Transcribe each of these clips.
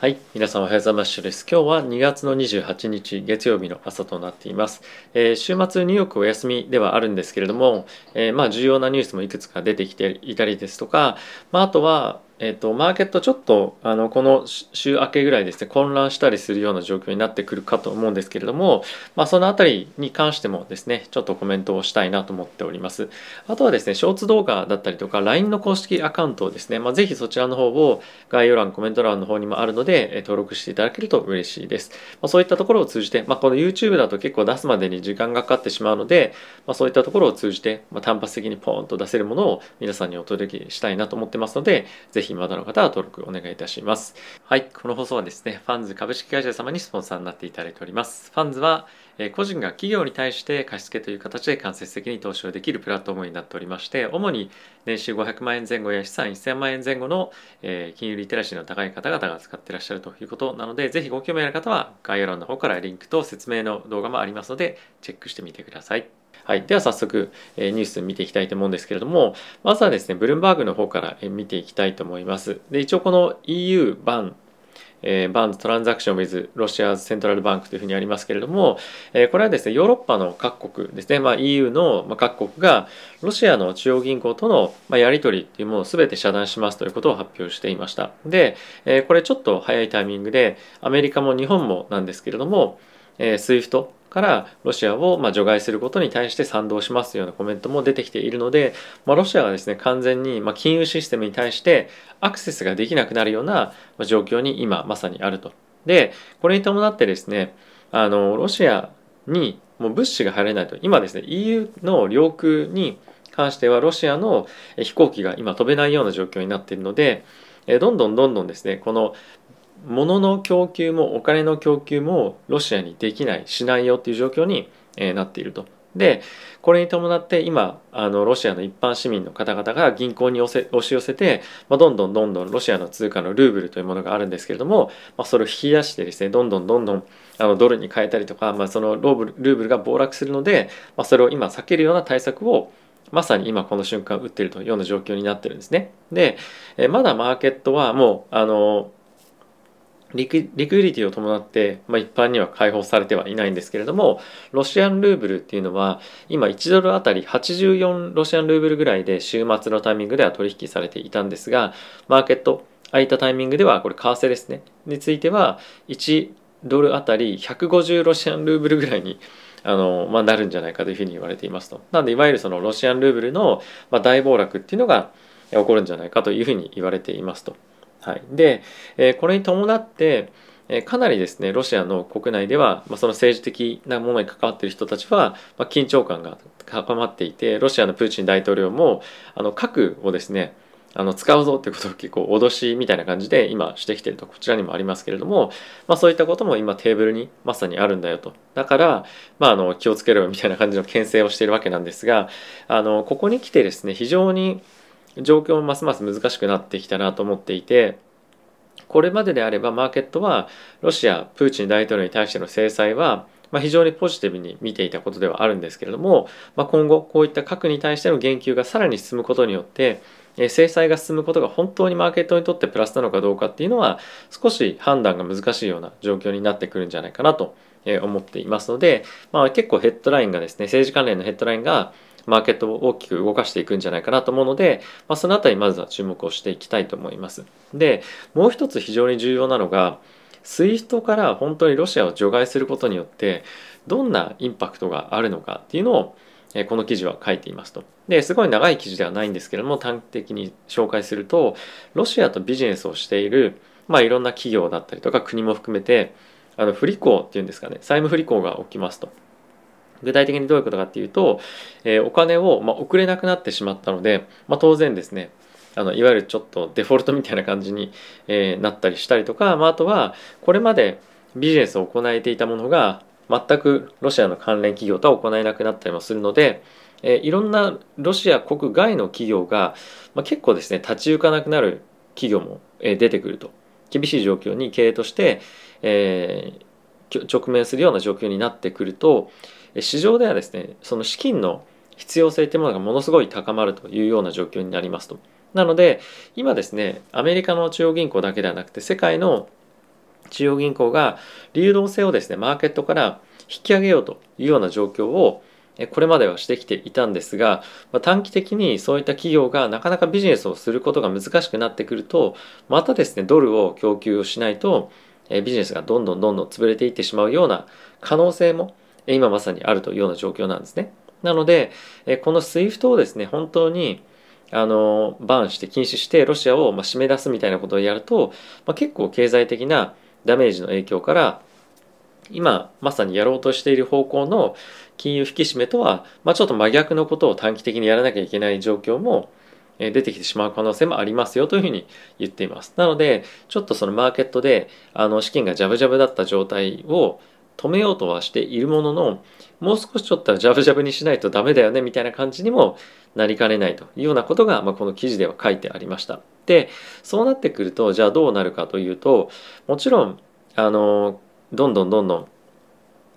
はい、皆さんおはようございます。です。今日は2月の28日月曜日の朝となっています。えー、週末ニューヨークお休みではあるんですけれども、えー、まあ重要なニュースもいくつか出てきていたりですとか、まあ、あとはえっ、ー、と、マーケットちょっと、あの、この週明けぐらいですね、混乱したりするような状況になってくるかと思うんですけれども、まあ、そのあたりに関してもですね、ちょっとコメントをしたいなと思っております。あとはですね、ショーツ動画だったりとか、LINE の公式アカウントをですね、まあ、ぜひそちらの方を概要欄、コメント欄の方にもあるので、登録していただけると嬉しいです。まあ、そういったところを通じて、まあ、この YouTube だと結構出すまでに時間がかかってしまうので、まあ、そういったところを通じて、まあ、単発的にポーンと出せるものを皆さんにお届けしたいなと思ってますので、ぜひ暇だの方は登録お願いいたします。はい、この放送はですね、ファンズ株式会社様にスポンサーになっていただいております。ファンズは、え個人が企業に対して貸付という形で間接的に投資をできるプラットフォームになっておりまして、主に年収500万円前後や資産1000万円前後の、え金融リテラシーの高い方々が使ってらっしゃるということなので、ぜひご興味ある方は概要欄の方からリンクと説明の動画もありますので、チェックしてみてください。はい、では早速、えニュース見ていきたいと思うんですけれども、まずはですね、ブルームバーグの方から見ていきたいと思います。で、一応この EU バえバンズトランザクションウィズロシアセントラルバンクというふうにありますけれども、えー、これはですねヨーロッパの各国ですね、まあ、EU の各国がロシアの中央銀行との、まあ、やり取りというものを全て遮断しますということを発表していましたで、えー、これちょっと早いタイミングでアメリカも日本もなんですけれども、えー、SWIFT からロシアをま除外することに対して賛同しますというようなコメントも出てきているので、まあ、ロシアがですね完全にま金融システムに対してアクセスができなくなるような状況に今まさにあると。でこれに伴ってですねあのロシアにもう物資が入れないと今ですね EU の領空に関してはロシアの飛行機が今飛べないような状況になっているのでどんどんどんどんですねこの物の供給もお金の供給もロシアにできないしないよっていう状況に、えなっていると。でこれに伴って今あのロシアの一般市民の方々が銀行に押し寄せて、まあ、どんどんどんどんロシアの通貨のルーブルというものがあるんですけれども、まあ、それを引き出してですねどんどんどんどんあのドルに変えたりとか、まあ、そのローブルルーブルが暴落するので、まあ、それを今避けるような対策をまさに今この瞬間打ってるというような状況になってるんですね。で、えまだマーケットはもうあのリクリクイリティを伴って、まあ、一般には解放されてはいないんですけれどもロシアンルーブルっていうのは今1ドルあたり84ロシアンルーブルぐらいで週末のタイミングでは取引されていたんですがマーケット空いたタイミングではこれ為替ですねについては1ドルあたり150ロシアンルーブルぐらいにあの、まあ、なるんじゃないかというふうに言われていますと。なんでいわゆるそのロシアンルーブルの、まあ、大暴落っていうのが起こるんじゃないかというふうに言われていますと。はい、で、えこれに伴って、えかなりですねロシアの国内では、まあ、その政治的なものに関わっている人たちは、まあ、緊張感が高まっていてロシアのプーチン大統領もあの核をですねあの使うぞということを結構脅しみたいな感じで今してきてるとこちらにもありますけれども、まあ、そういったことも今テーブルにまさにあるんだよとだから、まあ、あの気をつけろよみたいな感じの牽制をしているわけなんですがあのここに来てですね非常に状況もますます難しくなってきたなと思っていてこれまでであればマーケットはロシアプーチン大統領に対しての制裁はまあ、非常にポジティブに見ていたことではあるんですけれども、まあ、今後こういった核に対しての言及がさらに進むことによって制裁が進むことが本当にマーケットにとってプラスなのかどうかっていうのは少し判断が難しいような状況になってくるんじゃないかなと思っていますので、まあ、結構ヘッドラインがですね政治関連のヘッドラインがマーケットを大きく動かしていくんじゃないかなと思うので、まあ、そのあたりまずは注目をしていきたいと思います。で、もう一つ非常に重要なのが、SWIFT から本当にロシアを除外することによって、どんなインパクトがあるのかっていうのを、えこの記事は書いていますと。で、すごい長い記事ではないんですけれども、短期的に紹介すると、ロシアとビジネスをしている、まあ、いろんな企業だったりとか国も含めて、あの、不履行っていうんですかね、債務不履行が起きますと。具体的にどういうことかっていうと、えー、お金を、まあ、送れなくなってしまったので、まあ、当然ですねあのいわゆるちょっとデフォルトみたいな感じに、えー、なったりしたりとか、まあ、あとはこれまでビジネスを行えていたものが全くロシアの関連企業とは行えなくなったりもするので、えー、いろんなロシア国外の企業が、まあ、結構ですね立ち行かなくなる企業も、えー、出てくると厳しい状況に経営として、えー、直面するような状況になってくると市場ではですねその資金の必要性というものがものすごい高まるというような状況になりますと。なので今ですねアメリカの中央銀行だけではなくて世界の中央銀行が流動性をですねマーケットから引き上げようというような状況をこれまではしてきていたんですが、ま短期的にそういった企業がなかなかビジネスをすることが難しくなってくるとまたですねドルを供給をしないとえビジネスがどんどんどんどん潰れていってしまうような可能性も今まさにあるというような状況なんですね。なので、えこの SWIFT をですね、本当にあのバンして禁止してロシアをま締め出すみたいなことをやると、まあ、結構経済的なダメージの影響から今まさにやろうとしている方向の金融引き締めとは、まあ、ちょっと真逆のことを短期的にやらなきゃいけない状況も出てきてしまう可能性もありますよというふうに言っています。なので、ちょっとそのマーケットで、あの、資金がジャブジャブだった状態を止めようとはしているものの、もう少しちょっとジャブジャブにしないとダメだよねみたいな感じにもなりかねないというようなことが、まあ、この記事では書いてありました。で、そうなってくると、じゃあどうなるかというと、もちろん、あの、どんどんどんどん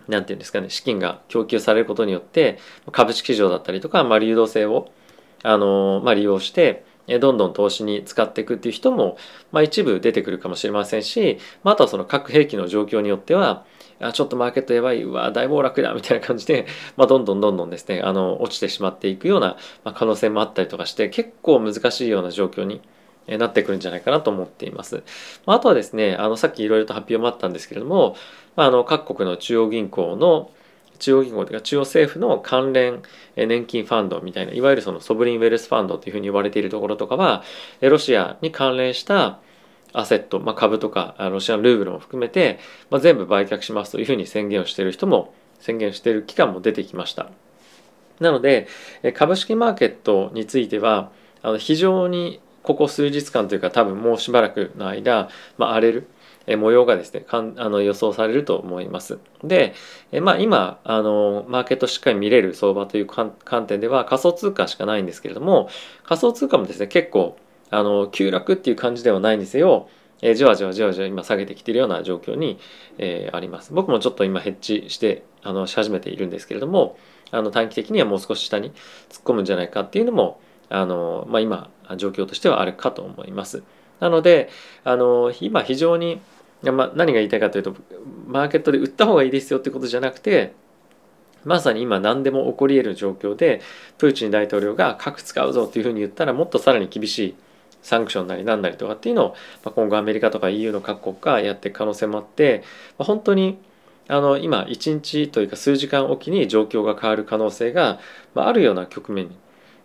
何て言うんですかね資金が供給されることによって株式市場だったりとか、まあ、流動性をあの、まあ、利用してどんどん投資に使っていくっていう人も、まあ、一部出てくるかもしれませんし、まあ、あとはその核兵器の状況によってはあちょっとマーケットやばいうわ大暴落だみたいな感じで、まあ、どんどんどんどんですねあの落ちてしまっていくような可能性もあったりとかして結構難しいような状況になってくるんじゃないかなと思っています。あとはですね、あのさっきいろいろと発表もあったんですけれども、まあの各国の中央銀行の中央銀行というか中央政府の関連年金ファンドみたいないわゆるそのソブリンウェルスファンドというふうに呼ばれているところとかはロシアに関連したアセット、まあ、株とかロシアのルーブルも含めて、まあ、全部売却しますというふうに宣言をしている人も宣言している期間も出てきました。なので株式マーケットについてはあの非常にここ数日間というか多分もうしばらくの間、まあ、荒れる。模様がですねかんあの予想されると思います。で、まあ、今あのマーケットしっかり見れる相場という観点では仮想通貨しかないんですけれども仮想通貨もですね結構あの急落っていう感じではないにせよえじわじわじわじわ今下げてきてるような状況に、えー、あります。僕もちょっと今ヘッジしてあのし始めているんですけれどもあの短期的にはもう少し下に突っ込むんじゃないかっていうのもあの、まあ、今状況としてはあるかと思います。なのであの今非常に、ま何が言いたいかというとマーケットで売った方がいいですよってことじゃなくてまさに今何でも起こり得る状況でプーチン大統領が核使うぞというふうに言ったらもっとさらに厳しいサンクションなりなんなりとかっていうのを、ま今後アメリカとか EU の各国がやっていく可能性もあって、ま本当にあの今1日というか数時間おきに状況が変わる可能性が、まあ、あるような局面に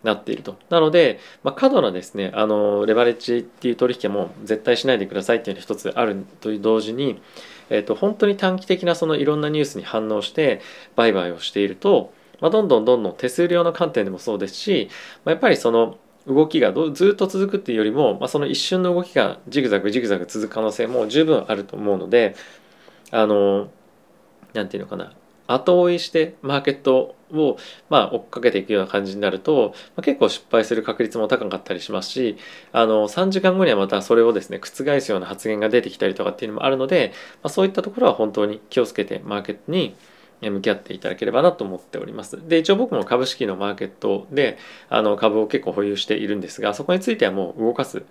なっていると。なので、まあ、過度なですね、あの、レバレッジっていう取引も絶対しないでくださいっていうのが一つあるという同時に、えっ、ー、と、本当に短期的なそのいろんなニュースに反応して売買をしていると、まあ、どんどんどんどん手数料の観点でもそうですし、まあ、やっぱりその、動きがずっと続くっていうよりも、まあ、その一瞬の動きがジグザグジグザグ続く可能性も十分あると思うのであの何て言うのかな後追いしてマーケットをまあ追っかけていくような感じになると、まあ、結構失敗する確率も高かったりしますしあの3時間後にはまたそれをですね覆すような発言が出てきたりとかっていうのもあるので、まあ、そういったところは本当に気をつけてマーケットに向き合っていただければなと思っております。で、一応僕も株式のマーケットであの株を結構保有しているんですが、そこについてはもう動かす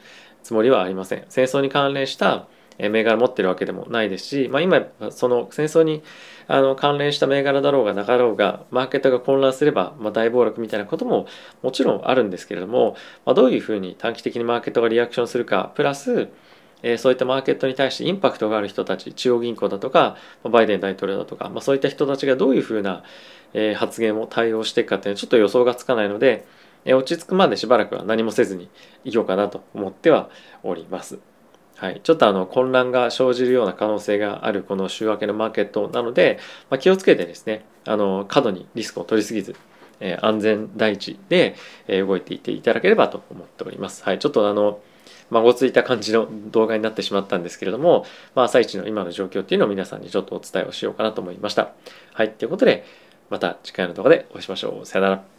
つもりはありません。戦争に関連した銘柄持ってるわけでもないですし、まあ、今その戦争にあの関連した銘柄だろうがなかろうがマーケットが混乱すれば、まあ、大暴落みたいなことももちろんあるんですけれども、まあ、どういうふうに短期的にマーケットがリアクションするかプラスえそういったマーケットに対してインパクトがある人たち中央銀行だとか、まバイデン大統領だとか、まそういった人たちがどういうふうな、え発言を対応していくかっていうのはちょっと予想がつかないので、え落ち着くまでしばらくは何もせずにいようかなと思ってはおります。はい、ちょっとあの混乱が生じるような可能性があるこの週明けのマーケットなので、まあ、気をつけてですねあの過度にリスクを取りすぎず、えー、安全第一で、えー、動いていっていただければと思っております。はい、ちょっとあのまごついた感じの動画になってしまったんですけれども、まあ、朝一の今の状況っていうのを皆さんにちょっとお伝えをしようかなと思いました。はい、ということで、また次回の動画でお会いしましょう。さよなら。